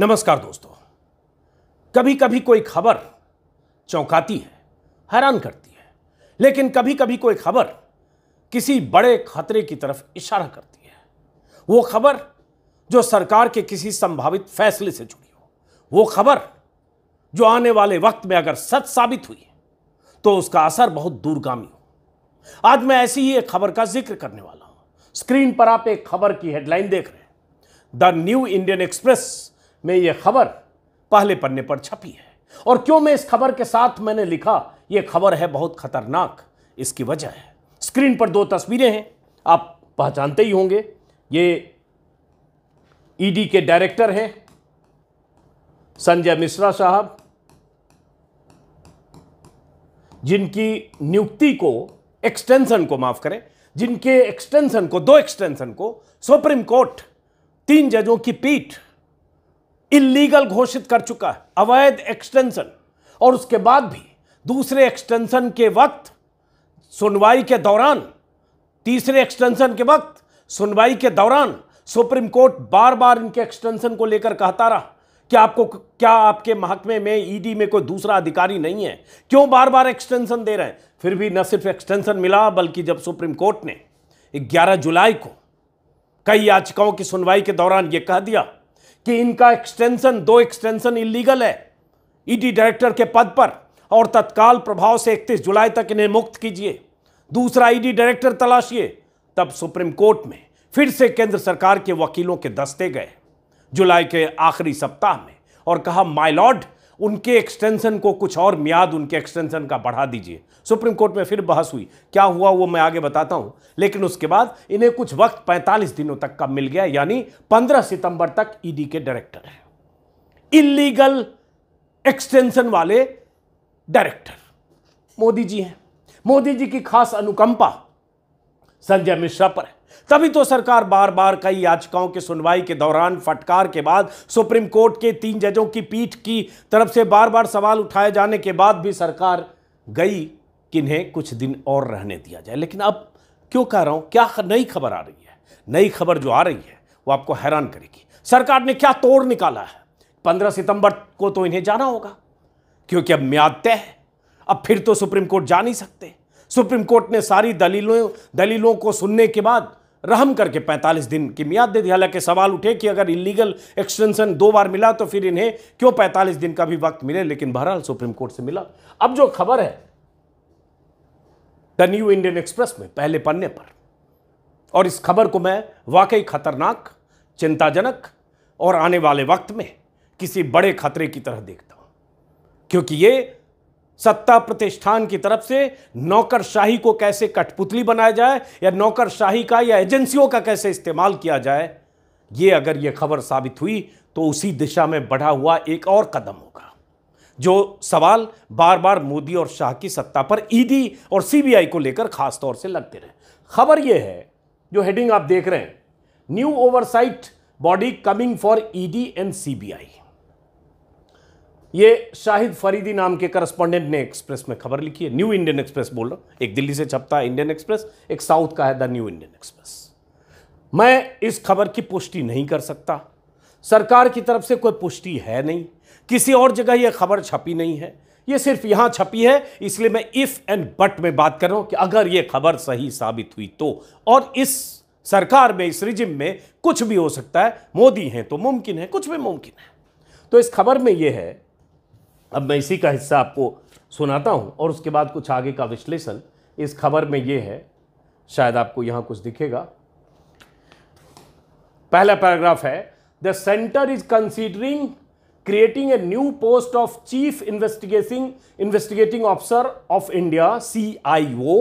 नमस्कार दोस्तों कभी कभी कोई खबर चौंकाती है हैरान करती है लेकिन कभी कभी कोई खबर किसी बड़े खतरे की तरफ इशारा करती है वो खबर जो सरकार के किसी संभावित फैसले से जुड़ी हो वो खबर जो आने वाले वक्त में अगर सच साबित हुई तो उसका असर बहुत दूरगामी हो आज मैं ऐसी ही एक खबर का जिक्र करने वाला हूं स्क्रीन पर आप एक खबर की हेडलाइन देख रहे हैं द न्यू इंडियन एक्सप्रेस में यह खबर पहले पन्ने पर छपी है और क्यों मैं इस खबर के साथ मैंने लिखा यह खबर है बहुत खतरनाक इसकी वजह है स्क्रीन पर दो तस्वीरें हैं आप पहचानते ही होंगे ये ईडी e के डायरेक्टर हैं संजय मिश्रा साहब जिनकी नियुक्ति को एक्सटेंशन को माफ करें जिनके एक्सटेंशन को दो एक्सटेंशन को सुप्रीम कोर्ट तीन जजों की पीठ इलीगल घोषित कर चुका है अवैध एक्सटेंशन और उसके बाद भी दूसरे एक्सटेंशन के वक्त सुनवाई के दौरान तीसरे एक्सटेंशन के वक्त सुनवाई के दौरान सुप्रीम कोर्ट बार बार इनके एक्सटेंशन को लेकर कहता रहा कि आपको क्या आपके महकमे में ईडी e में कोई दूसरा अधिकारी नहीं है क्यों बार बार एक्सटेंशन दे रहे हैं फिर भी न सिर्फ एक्सटेंशन मिला बल्कि जब सुप्रीम कोर्ट ने 11 जुलाई को कई याचिकाओं की सुनवाई के दौरान यह कह दिया कि इनका एक्सटेंशन दो एक्सटेंशन इलीगल है ईडी e डायरेक्टर के पद पर और तत्काल प्रभाव से 31 जुलाई तक इन्हें मुक्त कीजिए दूसरा ईडी e डायरेक्टर तलाशिए तब सुप्रीम कोर्ट में फिर से केंद्र सरकार के वकीलों के दस्ते गए जुलाई के आखिरी सप्ताह में और कहा माई लॉर्ड उनके एक्सटेंशन को कुछ और मियाद उनके एक्सटेंशन का बढ़ा दीजिए सुप्रीम कोर्ट में फिर बहस हुई क्या हुआ वो मैं आगे बताता हूं लेकिन उसके बाद इन्हें कुछ वक्त 45 दिनों तक का मिल गया यानी 15 सितंबर तक ईडी e के डायरेक्टर हैं इलीगल एक्सटेंशन वाले डायरेक्टर मोदी जी हैं मोदी जी की खास अनुकंपा संजय मिश्रा पर है तभी तो सरकार बार बार कई याचिकाओं की सुनवाई के दौरान फटकार के बाद सुप्रीम कोर्ट के तीन जजों की पीठ की तरफ से बार बार सवाल उठाए जाने के बाद भी सरकार गई कि इन्हें कुछ दिन और रहने दिया जाए लेकिन अब क्यों कह रहा हूं क्या नई खबर आ रही है नई खबर जो आ रही है वो आपको हैरान करेगी सरकार ने क्या तोड़ निकाला है पंद्रह सितंबर को तो इन्हें जाना होगा क्योंकि अब म्याद तय है अब फिर तो सुप्रीम कोर्ट जा नहीं सकते सुप्रीम कोर्ट ने सारी दलीलों दलीलों को सुनने के बाद रहम करके 45 दिन की मियाद दे दी हालांकि सवाल उठे कि अगर इलीगल एक्सटेंशन दो बार मिला तो फिर इन्हें क्यों 45 दिन का भी वक्त मिले लेकिन बहरहाल सुप्रीम कोर्ट से मिला अब जो खबर है द न्यू इंडियन एक्सप्रेस में पहले पन्ने पर और इस खबर को मैं वाकई खतरनाक चिंताजनक और आने वाले वक्त में किसी बड़े खतरे की तरह देखता हूं क्योंकि यह सत्ता प्रतिष्ठान की तरफ से नौकरशाही को कैसे कठपुतली बनाया जाए या नौकरशाही का या एजेंसियों का कैसे इस्तेमाल किया जाए ये अगर ये खबर साबित हुई तो उसी दिशा में बढ़ा हुआ एक और कदम होगा जो सवाल बार बार मोदी और शाह की सत्ता पर ईडी और सीबीआई को लेकर खास तौर से लगते रहे खबर यह है जो हेडिंग आप देख रहे हैं new oversight body coming for ED and CBI ये शाहिद फरीदी नाम के करस्पॉन्डेंट ने एक्सप्रेस में खबर लिखी है न्यू इंडियन एक्सप्रेस बोल रहा हूँ एक दिल्ली से छपता है इंडियन एक्सप्रेस एक साउथ का है द न्यू इंडियन एक्सप्रेस मैं इस खबर की पुष्टि नहीं कर सकता सरकार की तरफ से कोई पुष्टि है नहीं किसी और जगह यह खबर छपी नहीं है यह सिर्फ यहां छपी है इसलिए मैं इफ़ एंड बट में बात कर रहा हूं कि अगर ये खबर सही साबित हुई तो और इस सरकार में इस रिजिम में कुछ भी हो सकता है मोदी हैं तो मुमकिन है कुछ भी मुमकिन है तो इस खबर में यह है अब मैं इसी का हिस्सा आपको सुनाता हूं और उसके बाद कुछ आगे का विश्लेषण इस खबर में यह है शायद आपको यहां कुछ दिखेगा पहला पैराग्राफ है the centre is considering creating a new post of chief investigating investigating officer of India C I O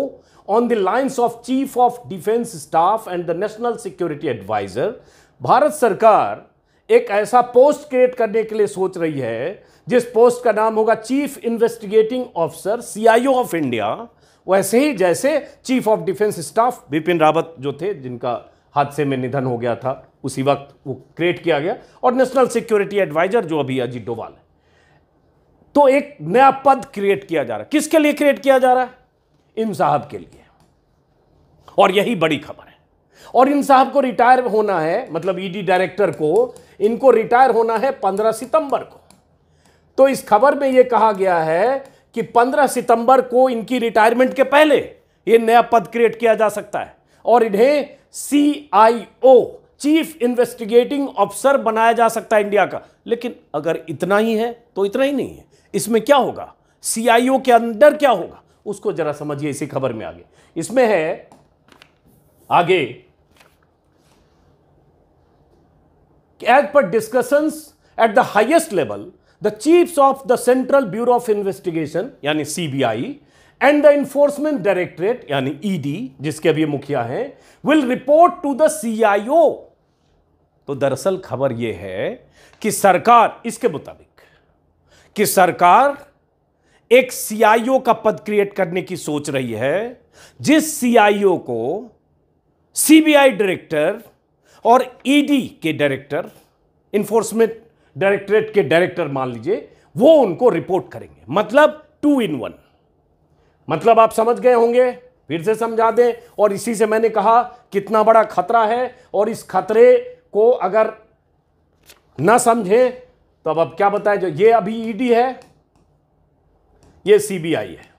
on the lines of chief of defence staff and the national security adviser Bharat सरकार एक ऐसा post create करने के लिए सोच रही है जिस पोस्ट का नाम होगा chief investigating officer CIO of India वैसे ही जैसे chief of defence staff Bipin Rawat जो थे जिनका हादसे में निधन हो गया था उसी वक्त वो क्रिएट किया गया और नेशनल सिक्योरिटी एडवाइजर जो अभी अजीत डोवाल है तो एक नया पद क्रिएट किया जा रहा है किसके लिए क्रिएट किया जा रहा है इन साहब के लिए और यही बड़ी खबर है और इन साहब को रिटायर होना है मतलब ईडी e डायरेक्टर को इनको रिटायर होना है पंद्रह सितंबर को तो इस खबर में यह कहा गया है कि 15 सितंबर को इनकी रिटायरमेंट के पहले यह नया पद क्रिएट किया जा सकता है और इन्हें C I O chief investigating officer बनाया जा सकता है इंडिया का लेकिन अगर इतना ही है तो इतना ही नहीं है इसमें क्या होगा सीआईओ के अंदर क्या होगा उसको जरा समझिए इसी खबर में आगे इसमें है आगे as per discussions at the highest level the chiefs of the central bureau of investigation यानी CBI and the enforcement directorate यानी ईडी जिसके अभी मुखिया हैं will report to the CIO तो दरअसल खबर यह है कि सरकार इसके मुताबिक कि सरकार एक सीआईओ का पद क्रिएट करने की सोच रही है जिस सीआईओ को सीबीआई डायरेक्टर और ईडी e के डायरेक्टर इन्फोर्समेंट डायरेक्टरेट के डायरेक्टर मान लीजिए वो उनको रिपोर्ट करेंगे मतलब टू इन वन मतलब आप समझ गए होंगे फिर से समझा दें और इसी से मैंने कहा कितना बड़ा खतरा है और इस खतरे को अगर ना समझें तो अब अब क्या बताएं जो ये अभी ईडी e है ये सीबीआई है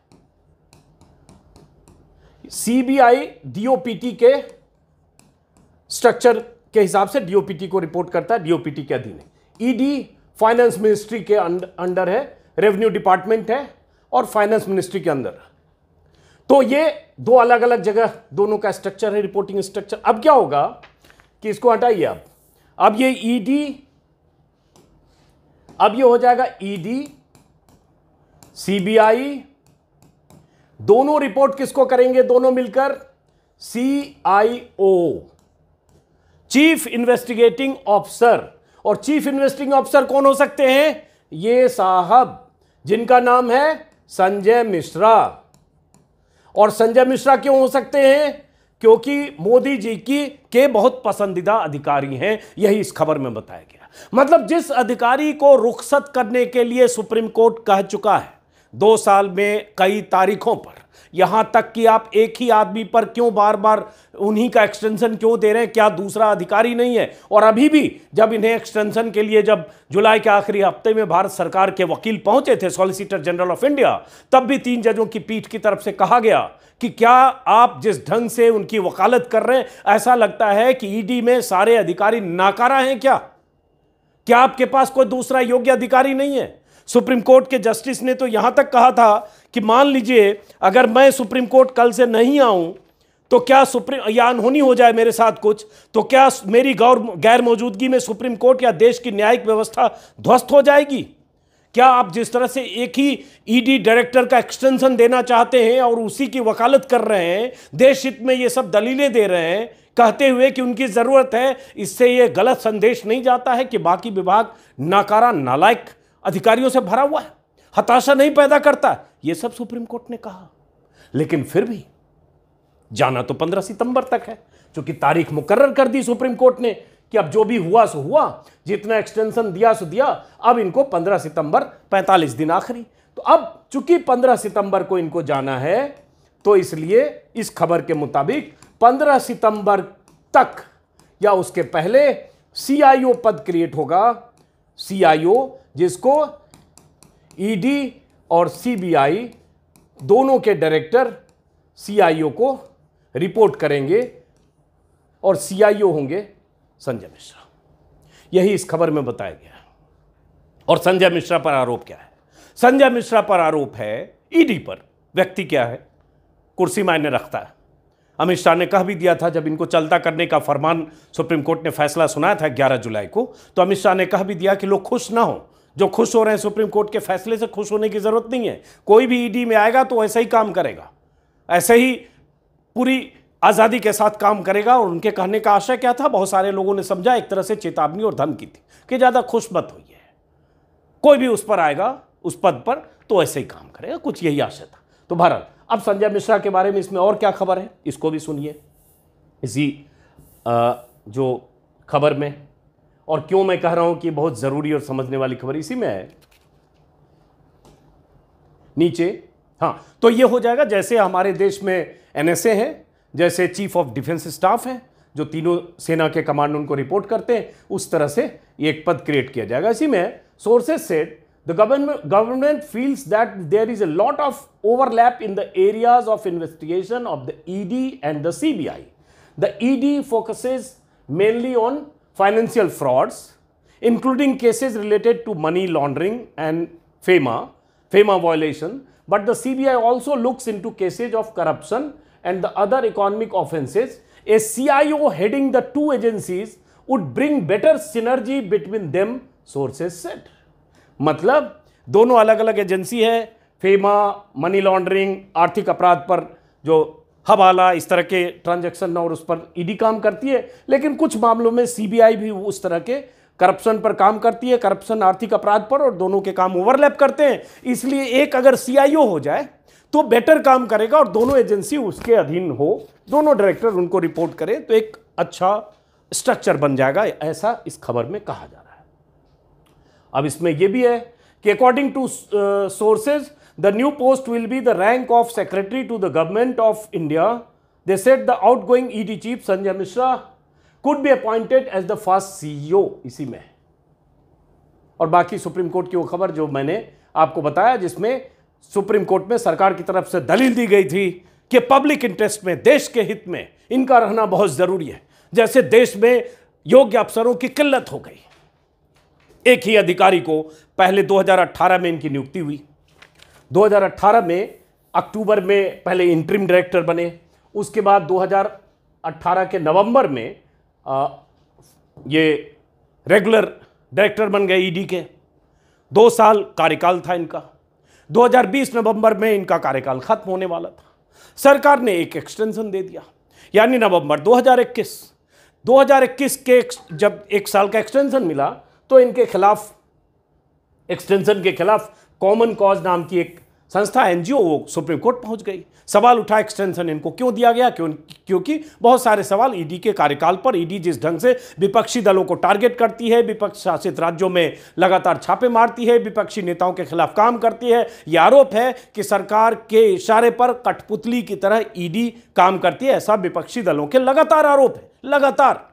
सीबीआई डीओपीटी के स्ट्रक्चर के हिसाब से डीओपीटी को रिपोर्ट करता है डीओपीटी के अधीन है ईडी फाइनेंस मिनिस्ट्री के अंडर है रेवेन्यू डिपार्टमेंट है और फाइनेंस मिनिस्ट्री के अंदर तो ये दो अलग अलग जगह दोनों का स्ट्रक्चर है रिपोर्टिंग स्ट्रक्चर अब क्या होगा कि इसको हटाइए आप अब ये ईडी e अब ये हो जाएगा ईडी e सीबीआई दोनों रिपोर्ट किसको करेंगे दोनों मिलकर सीआईओ चीफ इन्वेस्टिगेटिंग ऑफिसर और चीफ इन्वेस्टिंग ऑफिसर कौन हो सकते हैं ये साहब जिनका नाम है संजय मिश्रा और संजय मिश्रा क्यों हो सकते हैं क्योंकि मोदी जी की के बहुत पसंदीदा अधिकारी हैं यही इस खबर में बताया गया मतलब जिस अधिकारी को रुखसत करने के लिए सुप्रीम कोर्ट कह चुका है दो साल में कई तारीखों पर यहां तक कि आप एक ही आदमी पर क्यों बार बार उन्हीं का एक्सटेंशन क्यों दे रहे हैं क्या दूसरा अधिकारी नहीं है और अभी भी जब इन्हें एक्सटेंशन के लिए जब जुलाई के आखिरी हफ्ते में भारत सरकार के वकील पहुंचे थे सॉलिसिटर जनरल ऑफ इंडिया तब भी तीन जजों की पीठ की तरफ से कहा गया कि क्या आप जिस ढंग से उनकी वकालत कर रहे हैं ऐसा लगता है कि ईडी e में सारे अधिकारी नाकारा हैं क्या क्या आपके पास कोई दूसरा योग्य अधिकारी नहीं है सुप्रीम कोर्ट के जस्टिस ने तो यहाँ तक कहा था कि मान लीजिए अगर मैं सुप्रीम कोर्ट कल से नहीं आऊँ तो क्या सुप्रीम या अनहोनी हो जाए मेरे साथ कुछ तो क्या मेरी गौर गैर मौजूदगी में सुप्रीम कोर्ट या देश की न्यायिक व्यवस्था ध्वस्त हो जाएगी क्या आप जिस तरह से एक ही ईडी e डायरेक्टर का एक्सटेंशन देना चाहते हैं और उसी की वकालत कर रहे हैं देश हित में ये सब दलीलें दे रहे हैं कहते हुए कि उनकी ज़रूरत है इससे ये गलत संदेश नहीं जाता है कि बाकी विभाग नाकारा नालायक अधिकारियों से भरा हुआ है हताशा नहीं पैदा करता यह सब सुप्रीम कोर्ट ने कहा लेकिन फिर भी जाना तो 15 सितंबर तक है क्योंकि तारीख मुकर्र कर दी सुप्रीम कोर्ट ने कि अब जो भी हुआ सो हुआ जितना एक्सटेंशन दिया सो दिया अब इनको 15 सितंबर 45 दिन आखिरी तो अब चूंकि 15 सितंबर को इनको जाना है तो इसलिए इस खबर के मुताबिक 15 सितंबर तक या उसके पहले सीआईओ पद क्रिएट होगा सीआईओ जिसको ईडी e और सीबीआई दोनों के डायरेक्टर सीआईओ को रिपोर्ट करेंगे और सीआईओ होंगे संजय मिश्रा यही इस खबर में बताया गया और संजय मिश्रा पर आरोप क्या है संजय मिश्रा पर आरोप है ईडी e पर व्यक्ति क्या है कुर्सी मायने रखता है अमित शाह ने कह भी दिया था जब इनको चलता करने का फरमान सुप्रीम कोर्ट ने फैसला सुनाया था ग्यारह जुलाई को तो अमित शाह ने कह भी दिया कि लोग खुश ना हो जो खुश हो रहे हैं सुप्रीम कोर्ट के फैसले से खुश होने की ज़रूरत नहीं है कोई भी ईडी में आएगा तो ऐसा ही काम करेगा ऐसे ही पूरी आज़ादी के साथ काम करेगा और उनके कहने का आशय क्या था बहुत सारे लोगों ने समझा एक तरह से चेतावनी और धमकी थी कि ज़्यादा खुश मत हुई है कोई भी उस पर आएगा उस पद पर तो ऐसे ही काम करेगा कुछ यही आशय था तो भारत अब संजय मिश्रा के बारे में इसमें और क्या खबर है इसको भी सुनिए इसी आ, जो खबर में और क्यों मैं कह रहा हूं कि बहुत ज़रूरी और समझने वाली खबर इसी में है नीचे हाँ तो ये हो जाएगा जैसे हमारे देश में एनएसए हैं जैसे चीफ ऑफ डिफेंस स्टाफ हैं जो तीनों सेना के कमांड उनको रिपोर्ट करते हैं उस तरह से एक पद क्रिएट किया जाएगा इसी में sources said the government, government feels that there is a lot of overlap in the areas of investigation of the ED and the CBI. The ED focuses mainly on financial frauds, including cases related to money laundering and FEMA, FEMA violation. But the CBI also looks into cases of corruption and the other economic offenses. A CIO heading the two agencies would bring better synergy between them, sources said. मतलब दोनों अलग अलग agency है FEMA money laundering आर्थिक अपराध पर जो हवाला इस तरह के ट्रांजैक्शन और उस पर ईडी काम करती है लेकिन कुछ मामलों में सीबीआई भी उस तरह के करप्शन पर काम करती है करप्शन आर्थिक अपराध पर और दोनों के काम ओवरलैप करते हैं इसलिए एक अगर सीआईओ हो जाए तो बेटर काम करेगा और दोनों एजेंसी उसके अधीन हो दोनों डायरेक्टर उनको रिपोर्ट करें तो एक अच्छा स्ट्रक्चर बन जाएगा ऐसा इस खबर में कहा जा रहा है अब इसमें यह भी है कि according to sources the new post will be the rank of secretary to the government of India they they said the outgoing ED chief Sanjay Mishra could be appointed as the first CEO e इसी में और बाकी supreme court की वो खबर जो मैंने आपको बताया जिसमें सुप्रीम कोर्ट में सरकार की तरफ से दलील दी गई थी कि पब्लिक इंटरेस्ट में देश के हित में इनका रहना बहुत ज़रूरी है जैसे देश में योग्य अफसरों की किल्लत हो गई एक ही अधिकारी को पहले 2018 में इनकी नियुक्ति हुई 2018 में अक्टूबर में पहले इंट्रीम डायरेक्टर बने उसके बाद 2018 के नवंबर में आ, ये रेगुलर डायरेक्टर बन गए ईडी e के दो साल कार्यकाल था इनका 2020 नवंबर में इनका कार्यकाल खत्म होने वाला था सरकार ने एक एक्सटेंशन दे दिया यानी नवंबर 2021 2021 के जब एक साल का एक्सटेंशन मिला तो इनके खिलाफ एक्सटेंशन के खिलाफ कॉमन कॉज नाम की एक संस्था एनजीओ वो सुप्रीम कोर्ट पहुंच गई सवाल उठा एक्सटेंशन इनको क्यों दिया गया क्यों क्योंकि बहुत सारे सवाल ईडी e के कार्यकाल पर ईडी e जिस ढंग से विपक्षी दलों को टारगेट करती है विपक्ष शासित राज्यों में लगातार छापे मारती है विपक्षी नेताओं के खिलाफ काम करती है यह आरोप है कि सरकार के इशारे पर कठपुतली की तरह ईडी e काम करती है ऐसा विपक्षी दलों के लगातार आरोप है लगातार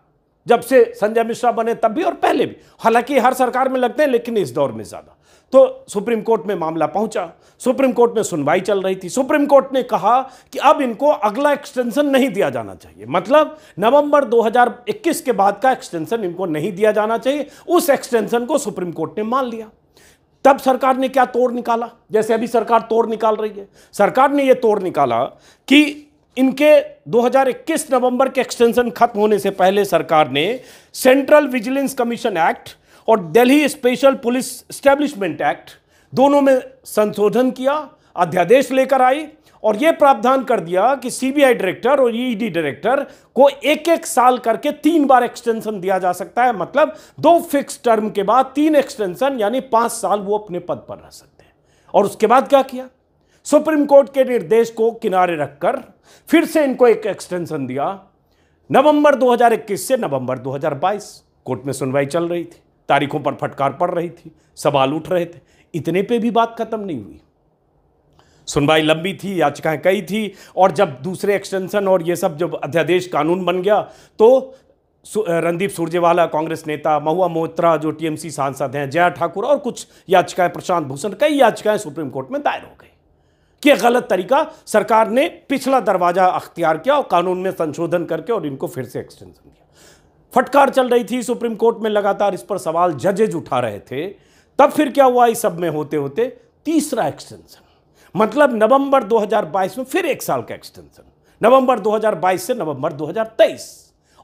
जब से संजय मिश्रा बने तब भी और पहले भी हालांकि हर सरकार में लगते हैं लेकिन इस दौर में ज़्यादा तो सुप्रीम कोर्ट में मामला पहुंचा सुप्रीम कोर्ट में सुनवाई चल रही थी सुप्रीम कोर्ट ने कहा कि अब इनको अगला एक्सटेंशन नहीं दिया जाना चाहिए मतलब नवंबर 2021 के बाद का एक्सटेंशन इनको नहीं दिया जाना चाहिए उस एक्सटेंशन को सुप्रीम कोर्ट ने मान लिया तब सरकार ने क्या तोड़ निकाला जैसे अभी सरकार तोड़ निकाल रही है सरकार ने यह तोड़ निकाला कि इनके 2021 नवंबर के एक्सटेंशन खत्म होने से पहले सरकार ने सेंट्रल विजिलेंस कमीशन एक्ट और Delhi special police establishment act दोनों में संशोधन किया अध्यादेश लेकर आई और यह प्रावधान कर दिया कि सीबीआई डायरेक्टर और ईडी e डायरेक्टर को एक एक साल करके तीन बार एक्सटेंशन दिया जा सकता है मतलब दो फिक्स टर्म के बाद तीन एक्सटेंशन यानी पांच साल वो अपने पद पर रह सकते हैं और उसके बाद क्या किया सुप्रीम कोर्ट के निर्देश को किनारे रखकर फिर से इनको एक एक्सटेंशन दिया नवंबर 2021 से नवंबर 2022 कोर्ट में सुनवाई चल रही थी तारीखों पर फटकार पड़ रही थी सवाल उठ रहे थे इतने पे भी बात खत्म नहीं हुई सुनवाई लंबी थी याचिकाएं कई थी और जब दूसरे एक्सटेंशन और ये सब जब अध्यादेश कानून बन गया तो रणदीप सुरजेवाला कांग्रेस नेता महुआ मोहत्रा जो टीएमसी सांसद हैं जया ठाकुर और कुछ याचिकाएं प्रशांत भूषण कई याचिकाएं सुप्रीम कोर्ट में दायर हो गई कि गलत तरीका सरकार ने पिछला दरवाज़ा अख्तियार किया और कानून में संशोधन करके और इनको फिर से एक्सटेंशन दिया फटकार चल रही थी सुप्रीम कोर्ट में लगातार इस पर सवाल जजेज उठा रहे थे तब फिर क्या हुआ इस सब में होते होते तीसरा एक्सटेंशन मतलब नवंबर 2022 में फिर एक साल का एक्सटेंशन नवंबर 2022 से नवंबर 2023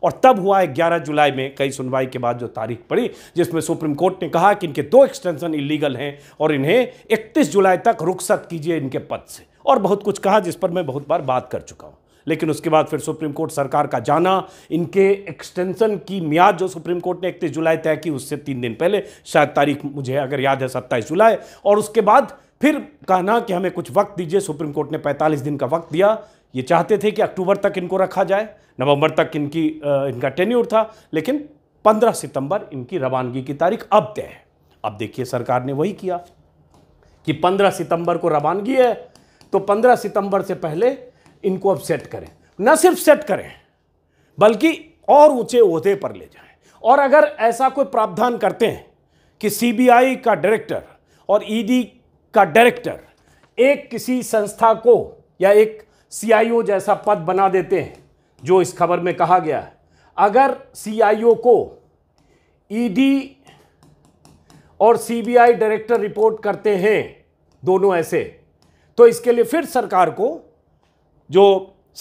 और तब हुआ है ग्यारह जुलाई में कई सुनवाई के बाद जो तारीख पड़ी जिसमें सुप्रीम कोर्ट ने कहा कि इनके दो एक्सटेंशन इलीगल हैं और इन्हें इकतीस जुलाई तक रुखसत कीजिए इनके पद से और बहुत कुछ कहा जिस पर मैं बहुत बार बात कर चुका हूँ लेकिन उसके बाद फिर सुप्रीम कोर्ट सरकार का जाना इनके एक्सटेंशन की मियाद जो सुप्रीम कोर्ट ने इकतीस जुलाई तय की उससे तीन दिन पहले शायद तारीख मुझे अगर याद है सत्ताईस जुलाई और उसके बाद फिर कहना कि हमें कुछ वक्त दीजिए सुप्रीम कोर्ट ने 45 दिन का वक्त दिया ये चाहते थे कि अक्टूबर तक इनको रखा जाए नवंबर तक इनकी इनका टेन्यूर था लेकिन 15 सितंबर इनकी रवानगी की तारीख अब तय है अब देखिए सरकार ने वही किया कि 15 सितंबर को रवानगी है तो 15 सितंबर से पहले इनको अब सेट करें न सिर्फ सेट करें बल्कि और ऊंचे ओहदे पर ले जाएं और अगर ऐसा कोई प्रावधान करते हैं कि सीबीआई का डायरेक्टर और ईडी e का डायरेक्टर एक किसी संस्था को या एक सीआईओ जैसा पद बना देते हैं जो इस खबर में कहा गया है अगर सीआईओ को ईडी e और सीबीआई डायरेक्टर रिपोर्ट करते हैं दोनों ऐसे तो इसके लिए फिर सरकार को जो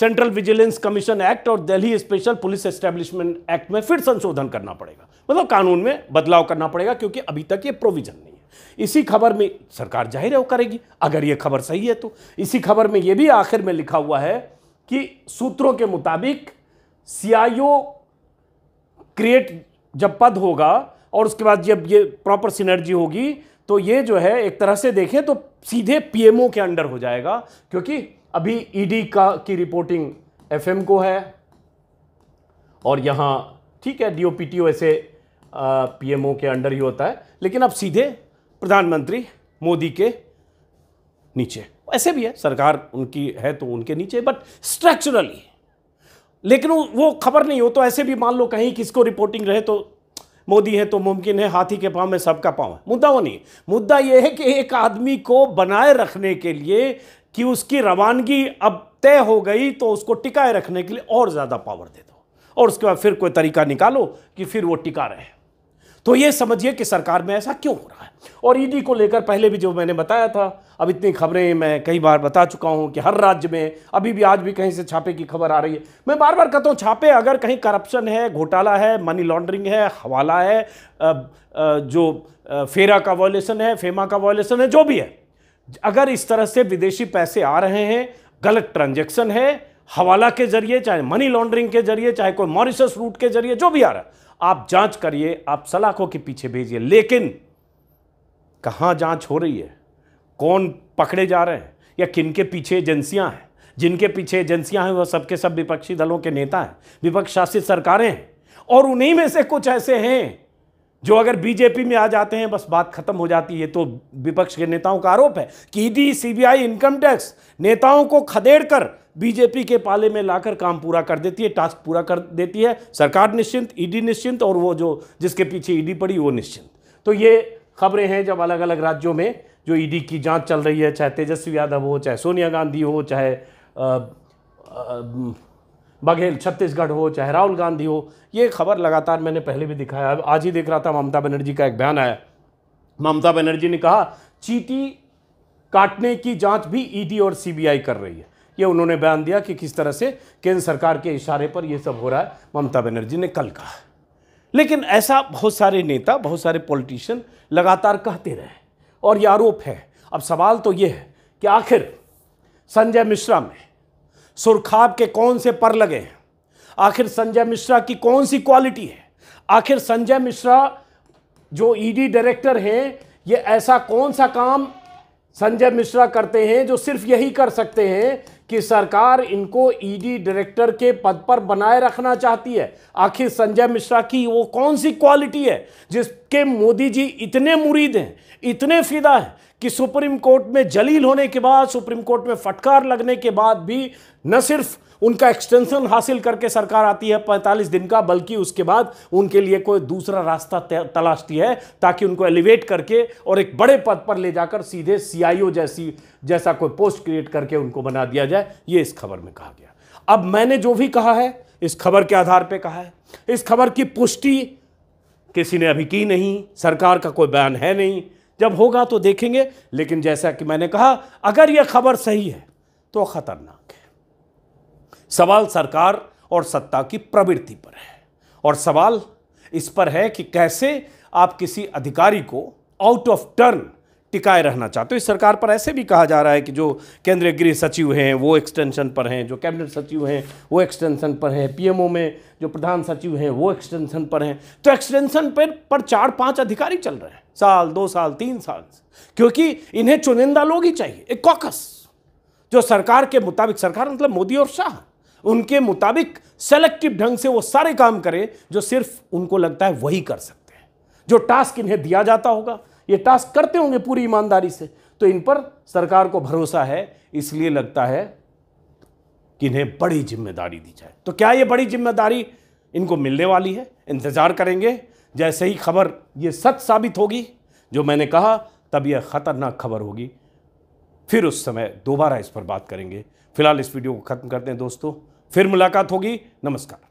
सेंट्रल विजिलेंस कमीशन एक्ट और Delhi special police establishment act में फिर संशोधन करना पड़ेगा मतलब कानून में बदलाव करना पड़ेगा क्योंकि अभी तक ये प्रोविजन नहीं इसी खबर में सरकार जाहिर है वो करेगी अगर ये खबर सही है तो इसी खबर में ये भी आखिर में लिखा हुआ है कि सूत्रों के मुताबिक सीआईओ क्रिएट जब पद होगा और उसके बाद जब ये प्रॉपर सिनर्जी होगी तो ये जो है एक तरह से देखें तो सीधे पीएमओ के अंडर हो जाएगा क्योंकि अभी ईडी का की रिपोर्टिंग एफएम को है और यहाँ ठीक है डीओपीटीओ ऐसे पीएमओ के अंडर ही होता है लेकिन अब सीधे प्रधानमंत्री मोदी के नीचे ऐसे भी है सरकार उनकी है तो उनके नीचे बट स्ट्रक्चरली लेकिन वो खबर नहीं हो तो ऐसे भी मान लो कहीं किसको रिपोर्टिंग रहे तो मोदी है तो मुमकिन है हाथी के पाँव में सबका पाँव है मुद्दा वो नहीं मुद्दा ये है कि एक आदमी को बनाए रखने के लिए कि उसकी रवानगी अब तय हो गई तो उसको टिकाए रखने के लिए और ज़्यादा पावर दे दो और उसके बाद फिर कोई तरीका निकालो कि फिर वो टिका रहे तो ये समझिए कि सरकार में ऐसा क्यों हो रहा है और ईडी e को लेकर पहले भी जो मैंने बताया था अब इतनी खबरें मैं कई बार बता चुका हूं कि हर राज्य में अभी भी आज भी कहीं से छापे की खबर आ रही है मैं बार बार कहता हूं छापे अगर कहीं करप्शन है घोटाला है मनी लॉन्ड्रिंग है हवाला है जो फेरा का वॉयलेशन है फेमा का वॉयलेशन है जो भी है अगर इस तरह से विदेशी पैसे आ रहे हैं गलत ट्रांजेक्शन है हवाला के जरिए चाहे मनी लॉन्ड्रिंग के जरिए चाहे कोई मॉरिशस रूट के जरिए जो भी आ रहा है आप जांच करिए आप सलाखों के पीछे भेजिए लेकिन कहाँ जांच हो रही है कौन पकड़े जा रहे हैं या किन के पीछे एजेंसियाँ हैं जिनके पीछे एजेंसियाँ हैं वह सबके सब विपक्षी दलों के नेता हैं विपक्ष शासित सरकारें हैं और उन्हीं में से कुछ ऐसे हैं जो अगर बीजेपी में आ जाते हैं बस बात खत्म हो जाती है तो विपक्ष के नेताओं का आरोप है कि ईडी सीबीआई इनकम टैक्स नेताओं को खदेड़कर बीजेपी के पाले में लाकर काम पूरा कर देती है टास्क पूरा कर देती है सरकार निश्चिंत ईडी निश्चिंत और वो जो जिसके पीछे ईडी पड़ी वो निश्चिंत तो ये खबरें हैं जब अलग अलग राज्यों में जो ईडी की जाँच चल रही है चाहे तेजस्वी यादव हो चाहे सोनिया गांधी हो चाहे बघेल छत्तीसगढ़ हो चाहे राहुल गांधी हो ये खबर लगातार मैंने पहले भी दिखाया आज ही देख रहा था ममता बनर्जी का एक बयान आया ममता बनर्जी ने कहा चीटी काटने की जांच भी ईडी और सीबीआई कर रही है ये उन्होंने बयान दिया कि किस तरह से केंद्र सरकार के इशारे पर यह सब हो रहा है ममता बनर्जी ने कल कहा लेकिन ऐसा बहुत सारे नेता बहुत सारे पॉलिटिशियन लगातार कहते रहे और ये आरोप है अब सवाल तो ये है कि आखिर संजय मिश्रा में सुरखाब के कौन से पर लगे हैं आखिर संजय मिश्रा की कौन सी क्वालिटी है आखिर संजय मिश्रा जो ईडी e डायरेक्टर हैं ये ऐसा कौन सा काम संजय मिश्रा करते हैं जो सिर्फ यही कर सकते हैं कि सरकार इनको ईडी e डायरेक्टर के पद पर बनाए रखना चाहती है आखिर संजय मिश्रा की वो कौन सी क्वालिटी है जिसके मोदी जी इतने मुरीद हैं इतने फिदा हैं कि सुप्रीम कोर्ट में जलील होने के बाद सुप्रीम कोर्ट में फटकार लगने के बाद भी न सिर्फ उनका एक्सटेंशन हासिल करके सरकार आती है 45 दिन का बल्कि उसके बाद उनके लिए कोई दूसरा रास्ता तलाशती है ताकि उनको एलिवेट करके और एक बड़े पद पर ले जाकर सीधे सीआईओ जैसी जैसा कोई पोस्ट क्रिएट करके उनको बना दिया जाए ये इस खबर में कहा गया अब मैंने जो भी कहा है इस खबर के आधार पर कहा है इस खबर की पुष्टि किसी ने अभी की नहीं सरकार का कोई बयान है नहीं जब होगा तो देखेंगे लेकिन जैसा कि मैंने कहा अगर यह खबर सही है तो खतरनाक है सवाल सरकार और सत्ता की प्रवृत्ति पर है और सवाल इस पर है कि कैसे आप किसी अधिकारी को आउट ऑफ टर्न टिकाए रहना चाहते हो इस सरकार पर ऐसे भी कहा जा रहा है कि जो केंद्रीय गृह सचिव हैं वो एक्सटेंशन पर हैं जो कैबिनेट सचिव हैं वो एक्सटेंशन पर हैं पीएमओ में जो प्रधान सचिव हैं वो एक्सटेंशन पर हैं तो एक्सटेंशन पर पर चार पांच अधिकारी चल रहे हैं साल दो साल तीन साल क्योंकि इन्हें चुनिंदा लोग ही चाहिए एक कॉकस जो सरकार के मुताबिक सरकार मतलब मोदी और शाह उनके मुताबिक सेलेक्टिव ढंग से वो सारे काम करें जो सिर्फ उनको लगता है वही कर सकते हैं जो टास्क इन्हें दिया जाता होगा ये टास्क करते होंगे पूरी ईमानदारी से तो इन पर सरकार को भरोसा है इसलिए लगता है कि इन्हें बड़ी जिम्मेदारी दी जाए तो क्या ये बड़ी जिम्मेदारी इनको मिलने वाली है इंतज़ार करेंगे जैसे ही खबर ये सच साबित होगी जो मैंने कहा तब यह ख़तरनाक खबर होगी फिर उस समय दोबारा इस पर बात करेंगे फिलहाल इस वीडियो को ख़त्म करते हैं दोस्तों फिर मुलाकात होगी नमस्कार